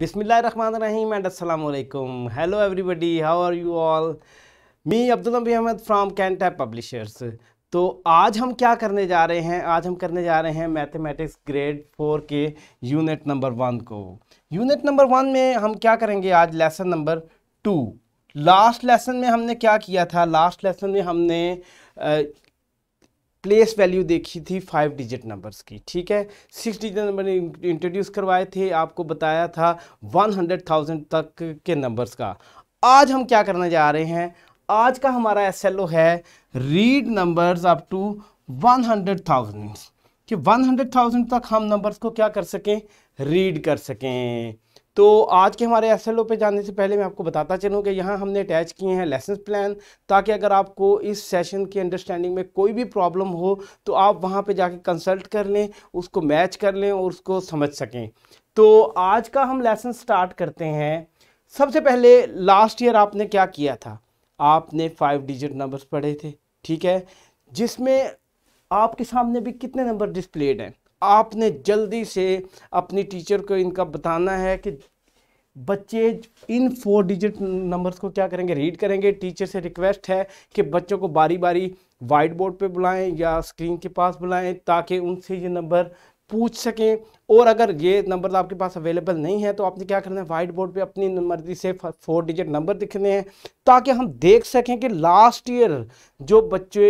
बिस्मिल्लाहमानीम and असलकुम hello everybody how are you all me Abdul Nabi Ahmed from cantt publishers तो आज हम क्या करने जा रहे हैं आज हम करने जा रहे हैं मैथमेटिक्स ग्रेड फोर के यूनिट नंबर वन को यूनिट नंबर वन में हम क्या करेंगे आज lesson number two last lesson में हमने क्या किया था लास्ट लेसन में हमने प्लेस वैल्यू देखी थी फाइव डिजिट नंबर्स की ठीक है सिक्स डिजिट नंबर इंट्रोड्यूस करवाए थे आपको बताया था वन हंड्रेड थाउजेंड तक के नंबर्स का आज हम क्या करने जा रहे हैं आज का हमारा एस है read numbers up to one hundred thousand कि वन हंड्रेड थाउजेंड तक हम नंबर्स को क्या कर सकें रीड कर सकें तो आज के हमारे एस पे जाने से पहले मैं आपको बताता चलूँ कि यहाँ हमने अटैच किए हैं लेसन प्लान ताकि अगर आपको इस सेशन की अंडरस्टैंडिंग में कोई भी प्रॉब्लम हो तो आप वहाँ पे जाके कंसल्ट कर लें उसको मैच कर लें और उसको समझ सकें तो आज का हम लेसन स्टार्ट करते हैं सबसे पहले लास्ट ईयर आपने क्या किया था आपने फाइव डिजिट नंबर्स पढ़े थे ठीक है जिसमें आपके सामने भी कितने नंबर डिस्प्लेड हैं आपने जल्दी से अपनी टीचर को इनका बताना है कि बच्चे इन फोर डिजिट नंबर्स को क्या करेंगे रीड करेंगे टीचर से रिक्वेस्ट है कि बच्चों को बारी बारी वाइट बोर्ड पे बुलाएं या स्क्रीन के पास बुलाएं ताकि उनसे ये नंबर पूछ सकें और अगर ये नंबर तो आपके पास अवेलेबल नहीं है तो आपने क्या करना है वाइट बोर्ड पे अपनी मर्जी से फोर डिजिट नंबर दिखने हैं ताकि हम देख सकें कि लास्ट ईयर जो बच्चे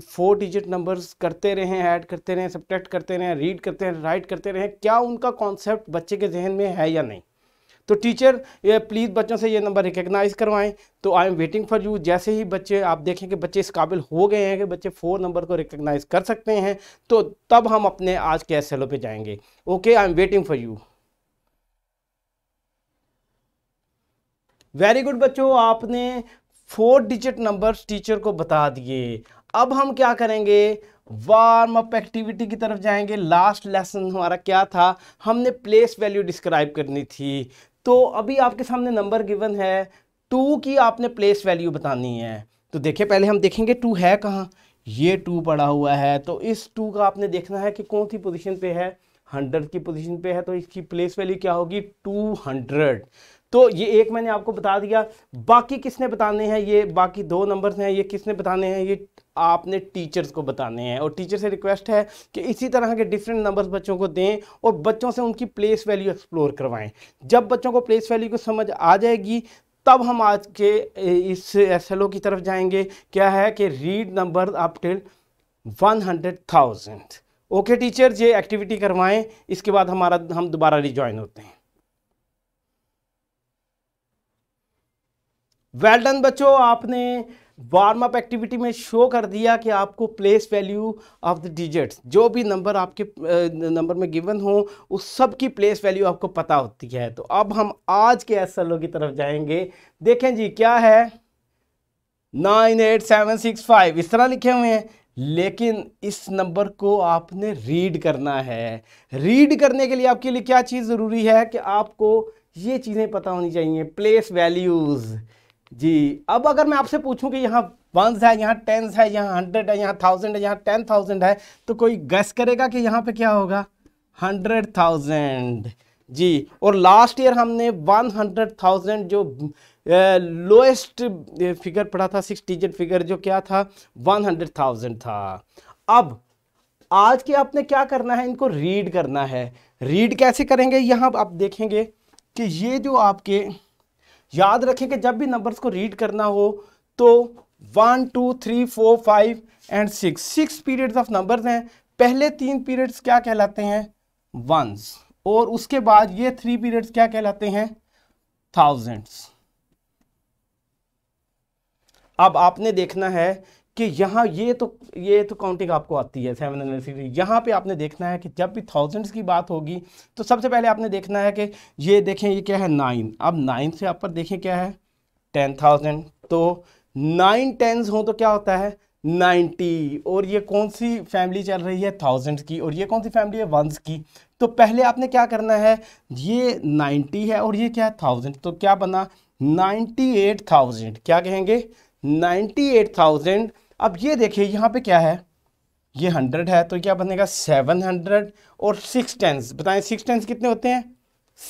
फोर डिजिट नंबर्स करते रहे ऐड करते रहे सब्ट्रैक्ट करते रहे रीड करते हैं राइट करते रहे क्या उनका कॉन्सेप्ट बच्चे के जहन में है या नहीं तो टीचर प्लीज़ बच्चों से ये नंबर रिकगनाइज़ करवाएं तो I am waiting for you जैसे ही बच्चे आप देखें कि बच्चे इस काबिल हो गए हैं कि बच्चे फ़ोर नंबर को रिकगनाइज़ कर सकते हैं तो तब हम अपने आज के एस पे जाएंगे okay I am waiting for you very good बच्चों आपने फोर डिजिट नंबर टीचर को बता दिए अब हम क्या करेंगे वार्म अप एक्टिविटी की तरफ जाएंगे लास्ट लेसन हमारा क्या था हमने प्लेस वैल्यू डिस्क्राइब करनी थी तो अभी आपके सामने नंबर गिवन है टू की आपने प्लेस वैल्यू बतानी है तो देखिए पहले हम देखेंगे टू है कहाँ ये टू पड़ा हुआ है तो इस टू का आपने देखना है कि कौन सी पोजीशन पे है हंड्रेड की पोजीशन पे है तो इसकी प्लेस वैल्यू क्या होगी टू हंड्रेड तो ये एक मैंने आपको बता दिया बाकी किसने बताने हैं ये बाकी दो नंबर्स हैं ये किसने बताने हैं ये आपने टीचर्स को बताने हैं और टीचर से रिक्वेस्ट है कि इसी तरह के डिफरेंट नंबर्स बच्चों को दें और बच्चों से उनकी प्लेस वैल्यू एक्सप्लोर करवाएं जब बच्चों को प्लेस वैल्यू को समझ आ जाएगी तब हम आज के इस एस की तरफ जाएंगे क्या है कि read number up till one hundred thousand okay teacher ये एक्टिविटी करवाएं इसके बाद हमारा हम दोबारा रिज्वाइन होते हैं वेल well डन बच्चों आपने वार्म अप एक्टिविटी में शो कर दिया कि आपको place value of the digits जो भी नंबर आपके नंबर में गिवन हो उस सब की प्लेस वैल्यू आपको पता होती है तो अब हम आज के एस की तरफ जाएंगे देखें जी क्या है nine eight seven six five इस तरह लिखे हुए हैं लेकिन इस नंबर को आपने रीड करना है रीड करने के लिए आपके लिए क्या चीज़ ज़रूरी है कि आपको ये चीज़ें पता होनी चाहिए प्लेस वैल्यूज़ जी अब अगर मैं आपसे पूछूं कि यहाँ वंस है यहाँ टेंस है यहाँ हंड्रेड है यहाँ थाउजेंड है यहाँ टेन थाउजेंड है तो कोई गैस करेगा कि यहाँ पे क्या होगा हंड्रेड थाउजेंड जी और लास्ट ईयर हमने वन हंड्रेड थाउजेंड जो लोएस्ट फिगर पढ़ा था सिक्स डिजिट फिगर जो क्या था वन हंड्रेड थाउजेंड था अब आज के आपने क्या करना है इनको रीड करना है रीड कैसे करेंगे यहाँ आप देखेंगे कि ये जो आपके याद रखें कि जब भी नंबर्स को रीड करना हो तो one two three four five and six six periods of numbers हैं पहले तीन पीरियड्स क्या कहलाते हैं वंस और उसके बाद ये थ्री पीरियड्स क्या कहलाते हैं थाउजेंड्स अब आपने देखना है कि यहाँ ये तो ये तो काउंटिंग आपको आती है सेवन हंड्रेड यहाँ पे आपने देखना है कि जब भी थाउजेंड्स की बात होगी तो सबसे पहले आपने देखना है कि ये देखें ये क्या है नाइन अब नाइन से आप पर देखें क्या है टेन थाउजेंड तो नाइन टेंस हों तो क्या होता है नाइन्टी और ये कौन सी फैमिली चल रही है थाउजेंड्स की और ये कौन सी फैमिली है वंस की तो पहले आपने क्या करना है ये नाइन्टी है और ये क्या है थाउजेंड तो क्या बना नाइन्टी एट थाउजेंड क्या कहेंगे नाइन्टी एट थाउजेंड अब ये देखिए यहाँ पे क्या है ये हंड्रेड है तो क्या बनेगा सेवन हंड्रेड और सिक्स टेंस बताएं सिक्स टेंस कितने होते हैं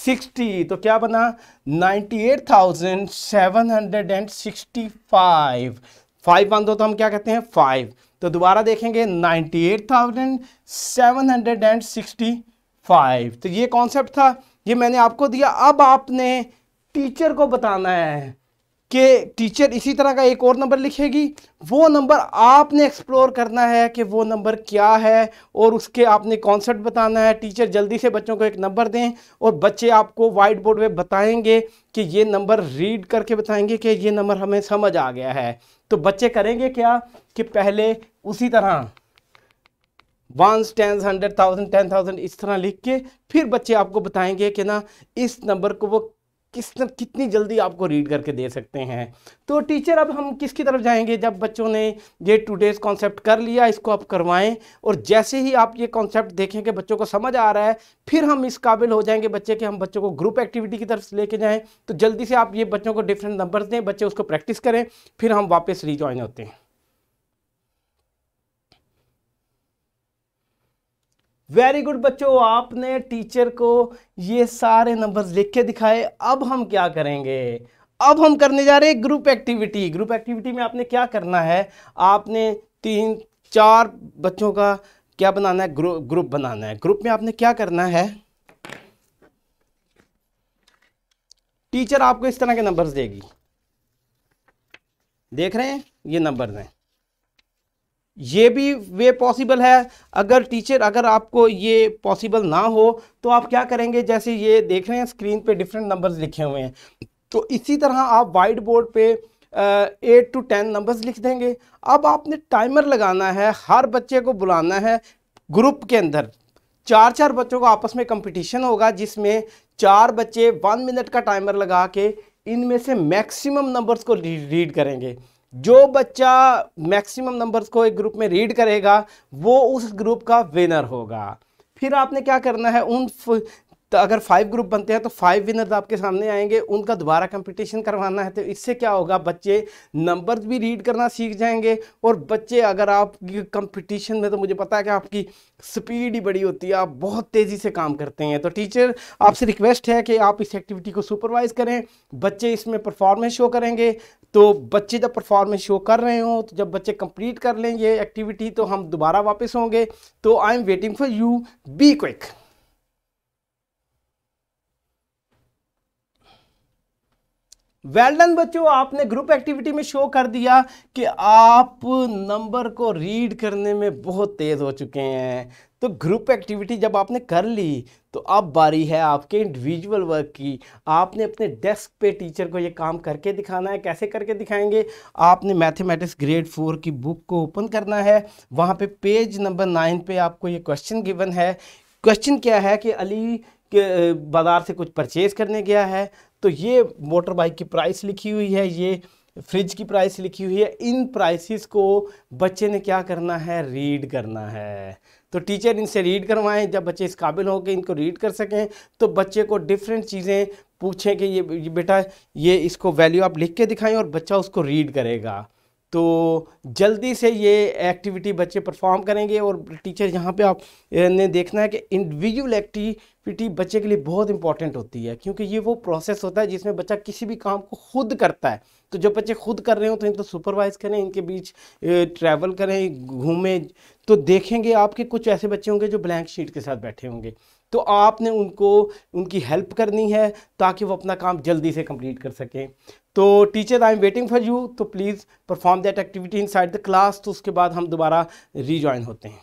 सिक्सटी तो क्या बना ninety eight thousand seven hundred and sixty five five बंद दो तो हम क्या कहते हैं फाइव तो दोबारा देखेंगे ninety eight thousand seven hundred and sixty five तो ये कॉन्सेप्ट था ये मैंने आपको दिया अब आपने टीचर को बताना है कि टीचर इसी तरह का एक और नंबर लिखेगी वो नंबर आपने एक्सप्लोर करना है कि वो नंबर क्या है और उसके आपने कॉन्सेप्ट बताना है टीचर जल्दी से बच्चों को एक नंबर दें और बच्चे आपको वाइट बोर्ड में बताएंगे कि ये नंबर रीड करके बताएंगे कि ये नंबर हमें समझ आ गया है तो बच्चे करेंगे क्या कि पहले उसी तरह ones tens hundred thousand ten thousand इस तरह लिख के फिर बच्चे आपको बताएंगे कि ना इस नंबर को वो किस कितनी जल्दी आपको रीड करके दे सकते हैं तो टीचर अब हम किसकी तरफ जाएंगे जब बच्चों ने ये टू डेज कॉन्सेप्ट कर लिया इसको आप करवाएं और जैसे ही आप ये कॉन्सेप्ट देखें कि बच्चों को समझ आ रहा है फिर हम इस काबिल हो जाएंगे बच्चे के हम बच्चों को ग्रुप एक्टिविटी की तरफ लेके जाएँ तो जल्दी से आप ये बच्चों को डिफरेंट नंबर दें बच्चे उसको प्रैक्टिस करें फिर हम वापस रिजॉइन होते हैं वेरी गुड बच्चों आपने टीचर को ये सारे नंबर्स लिख के दिखाए अब हम क्या करेंगे अब हम करने जा रहे हैं ग्रुप एक्टिविटी ग्रुप एक्टिविटी में आपने क्या करना है आपने तीन चार बच्चों का क्या बनाना है ग्रुप ग्रुप बनाना है ग्रुप में आपने क्या करना है टीचर आपको इस तरह के नंबर्स देगी देख रहे हैं ये नंबर्स हैं ये भी वे पॉसिबल है अगर टीचर अगर आपको ये पॉसिबल ना हो तो आप क्या करेंगे जैसे ये देख रहे हैं स्क्रीन पे डिफरेंट नंबर्स लिखे हुए हैं तो इसी तरह आप वाइट बोर्ड पे एट टू टेन नंबर्स लिख देंगे अब आपने टाइमर लगाना है हर बच्चे को बुलाना है ग्रुप के अंदर चार चार बच्चों का आपस में कंपटीशन होगा जिसमें चार बच्चे वन मिनट का टाइमर लगा के इनमें से मैक्सिमम नंबर्स को रीड करेंगे जो बच्चा मैक्सिमम नंबर्स को एक ग्रुप में रीड करेगा वो उस ग्रुप का विनर होगा फिर आपने क्या करना है उन तो अगर फाइव ग्रुप बनते हैं तो फाइव विनर आपके सामने आएंगे उनका दोबारा कंपटीशन करवाना है तो इससे क्या होगा बच्चे नंबर भी रीड करना सीख जाएंगे और बच्चे अगर आप कंपटीशन में तो मुझे पता है कि आपकी स्पीड ही बड़ी होती है आप बहुत तेज़ी से काम करते हैं तो टीचर आपसे रिक्वेस्ट है कि आप इस एक्टिविटी को सुपरवाइज़ करें बच्चे इसमें परफॉर्मेंस शो करेंगे तो बच्चे जब परफॉर्मेंस शो कर रहे हों तो जब बच्चे कंप्लीट कर लें ये एक्टिविटी तो हम दोबारा वापस होंगे तो I am waiting for you be quick well done बच्चों आपने ग्रुप एक्टिविटी में शो कर दिया कि आप नंबर को रीड करने में बहुत तेज़ हो चुके हैं तो ग्रुप एक्टिविटी जब आपने कर ली तो अब बारी है आपके इंडिविजुअल वर्क की आपने अपने डेस्क पे टीचर को ये काम करके दिखाना है कैसे करके दिखाएंगे आपने मैथमेटिक्स ग्रेड फोर की बुक को ओपन करना है वहाँ पे पेज नंबर नाइन पे आपको ये क्वेश्चन गिवन है क्वेश्चन क्या है कि अली के बाज़ार से कुछ परचेज़ करने गया है तो ये मोटर बाइक की प्राइस लिखी हुई है ये फ्रिज की प्राइस लिखी हुई है इन प्राइसेस को बच्चे ने क्या करना है रीड करना है तो टीचर इनसे रीड करवाएं जब बच्चे इस काबिल हो के इनको रीड कर सकें तो बच्चे को डिफरेंट चीज़ें पूछें कि ये बेटा ये इसको वैल्यू आप लिख के दिखाएं और बच्चा उसको रीड करेगा तो जल्दी से ये एक्टिविटी बच्चे परफॉर्म करेंगे और टीचर यहाँ पे आप ने देखना है कि इंडिविजुअल एक्टिविटी बच्चे के लिए बहुत इंपॉर्टेंट होती है क्योंकि ये वो प्रोसेस होता है जिसमें बच्चा किसी भी काम को खुद करता है तो जब बच्चे खुद कर रहे हो तो इनको सुपरवाइज करें इनके बीच ट्रैवल करें घूमें तो देखेंगे आपके कुछ ऐसे बच्चे होंगे जो ब्लैंक शीट के साथ बैठे होंगे तो आपने उनको उनकी हेल्प करनी है ताकि वो अपना काम जल्दी से कंप्लीट कर सकें तो teacher I am waiting for you तो please perform that activity inside the class तो उसके बाद हम दोबारा रीजॉइन होते हैं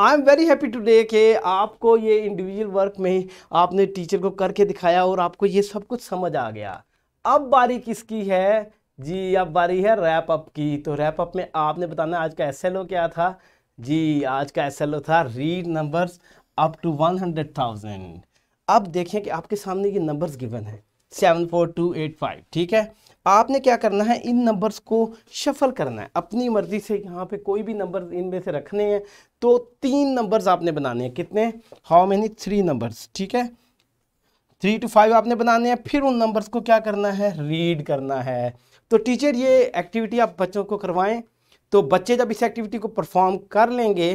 I am very happy day के आपको ये इंडिविजुअल वर्क में आपने टीचर को करके दिखाया और आपको ये सब कुछ समझ आ गया अब बारी किसकी है जी अब बारी है रैप अप की तो रैप अप में आपने बताना आज का एस क्या था जी आज का एस था read numbers up to one hundred thousand अब देखें कि आपके सामने ये नंबर्स गिवन है seven four two eight five ठीक है आपने क्या करना है इन नंबर्स को शफल करना है अपनी मर्ज़ी से यहाँ पे कोई भी नंबर इनमें से रखने हैं तो तीन नंबर्स आपने बनाने हैं कितने हाउ मैनी थ्री नंबर्स ठीक है थ्री टू फाइव आपने बनाने हैं फिर उन नंबर्स को क्या करना है रीड करना है तो टीचर ये एक्टिविटी आप बच्चों को करवाएं तो बच्चे जब इस एक्टिविटी को परफॉर्म कर लेंगे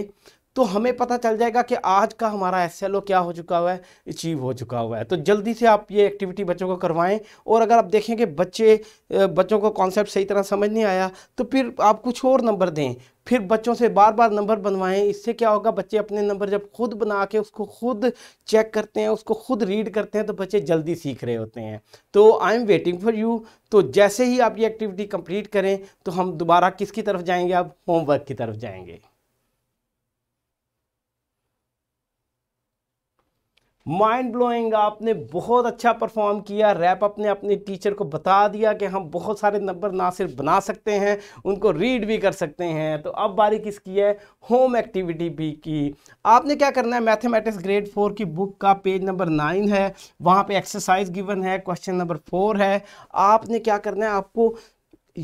तो हमें पता चल जाएगा कि आज का हमारा एस क्या हो चुका हुआ है अचीव हो चुका हुआ है तो जल्दी से आप ये एक्टिविटी बच्चों को करवाएं और अगर आप देखें कि बच्चे बच्चों को कॉन्सेप्ट सही तरह समझ नहीं आया तो फिर आप कुछ और नंबर दें फिर बच्चों से बार बार नंबर बनवाएं इससे क्या होगा बच्चे अपने नंबर जब खुद बना के उसको खुद चेक करते हैं उसको खुद रीड करते हैं तो बच्चे जल्दी सीख रहे होते हैं तो I am waiting for you तो जैसे ही आप ये एक्टिविटी कंप्लीट करें तो हम दोबारा किसकी तरफ जाएंगे आप होमवर्क की तरफ जाएंगे माइंड ब्लोइंग आपने बहुत अच्छा परफॉर्म किया रैप अपने ने अपने टीचर को बता दिया कि हम बहुत सारे नंबर ना सिर्फ बना सकते हैं उनको रीड भी कर सकते हैं तो अब बारी किसकी है होम एक्टिविटी भी की आपने क्या करना है मैथमेटिक्स ग्रेड फोर की बुक का पेज नंबर नाइन है वहाँ पे एक्सरसाइज गिवन है क्वेश्चन नंबर फोर है आपने क्या करना है आपको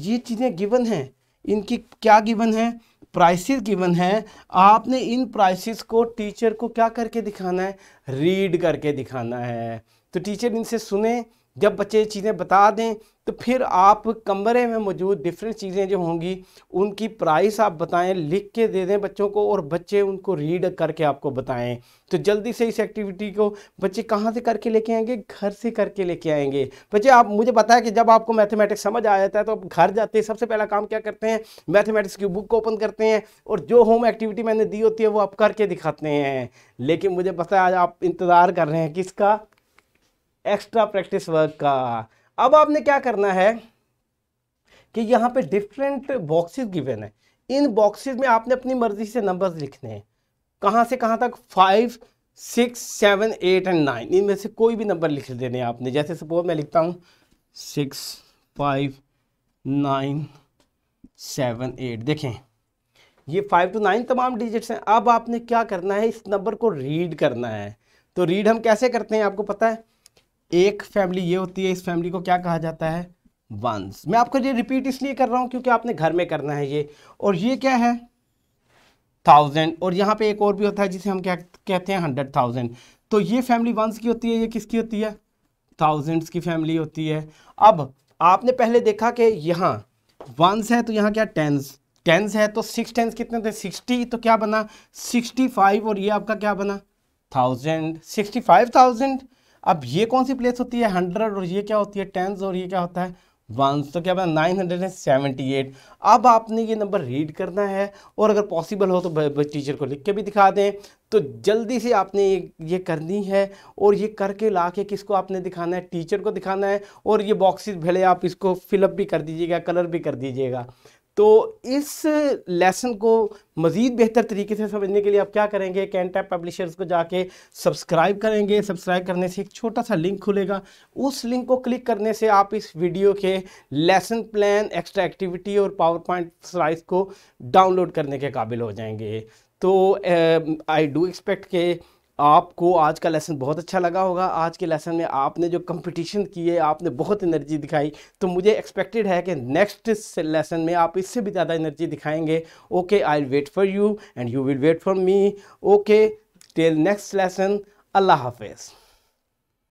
ये चीज़ें गिवन हैं इनकी क्या गिवन है प्राइसिस गिवन है आपने इन प्राइसिस को टीचर को क्या करके दिखाना है रीड करके दिखाना है तो टीचर इनसे सुने जब बच्चे चीज़ें बता दें तो फिर आप कमरे में मौजूद डिफरेंट चीज़ें जो होंगी उनकी प्राइस आप बताएं लिख के दे दें बच्चों को और बच्चे उनको रीड करके आपको बताएं तो जल्दी से इस एक्टिविटी को बच्चे कहाँ से करके लेके आएंगे घर से करके लेके आएंगे बच्चे आप मुझे बताया कि जब आपको मैथमेटिक्स समझ आ जाता है तो आप घर जाते हैं सबसे पहला काम क्या करते हैं मैथमेटिक्स की बुक को ओपन करते हैं और जो होम एक्टिविटी मैंने दी होती है वो आप करके दिखाते हैं लेकिन मुझे पता है आज आप इंतज़ार कर रहे हैं किसका एक्स्ट्रा प्रैक्टिस वर्क का अब आपने क्या करना है कि यहाँ पे डिफरेंट बॉक्सेस गिवन है इन बॉक्सेस में आपने अपनी मर्जी से नंबर्स लिखने हैं कहाँ से कहाँ तक five six seven eight and nine इनमें से कोई भी नंबर लिख देने हैं आपने जैसे सपोज मैं लिखता हूँ six five nine seven eight देखें ये फाइव टू नाइन तमाम डिजिट्स हैं अब आपने क्या करना है इस नंबर को रीड करना है तो रीड हम कैसे करते हैं आपको पता है एक फैमिली ये होती है इस फैमिली को क्या कहा जाता है वंस मैं आपको ये रिपीट इसलिए कर रहा हूं क्योंकि आपने घर में करना है ये और ये क्या है थाउजेंड और यहां पे एक और भी होता है जिसे हम क्या कहते हैं हंड्रेड थाउजेंड तो ये फैमिली वंस की होती है ये किसकी होती है थाउजेंड्स की फैमिली होती है अब आपने पहले देखा कि यहाँ वंस है तो यहाँ क्या टेंस टेंस है तो सिक्स टेंस कितने थे सिक्सटी तो क्या बना सिक्सटी फाइव और ये आपका क्या बना थाउजेंड सिक्सटी फाइव थाउजेंड अब ये कौन सी प्लेस होती है हंड्रेड और ये क्या होती है टेंस और ये क्या होता है वंस तो क्या बना nine hundred and seventy eight अब आपने ये नंबर रीड करना है और अगर पॉसिबल हो तो टीचर को लिख के भी दिखा दें तो जल्दी से आपने ये ये करनी है और ये करके ला के किसको आपने दिखाना है टीचर को दिखाना है और ये बॉक्सेस भले आप इसको फिलअप भी कर दीजिएगा कलर भी कर दीजिएगा तो इस लेसन को मज़ीद बेहतर तरीके से समझने के लिए आप क्या करेंगे कैंटा पब्लिशर्स को जाके सब्सक्राइब करेंगे सब्सक्राइब करने से एक छोटा सा लिंक खुलेगा उस लिंक को क्लिक करने से आप इस वीडियो के लेसन प्लान एक्स्ट्रा एक्टिविटी और पावर पॉइंट स्लाइस को डाउनलोड करने के काबिल हो जाएंगे तो आई डू एक्सपेक्ट के आपको आज का लेसन बहुत अच्छा लगा होगा आज के लेसन में आपने जो कंपटीशन किए आपने बहुत एनर्जी दिखाई तो मुझे एक्सपेक्टेड है कि नेक्स्ट लेसन में आप इससे भी ज़्यादा एनर्जी दिखाएंगे okay I will wait for you and you will wait for me okay till next lesson अल्लाह हाफिज़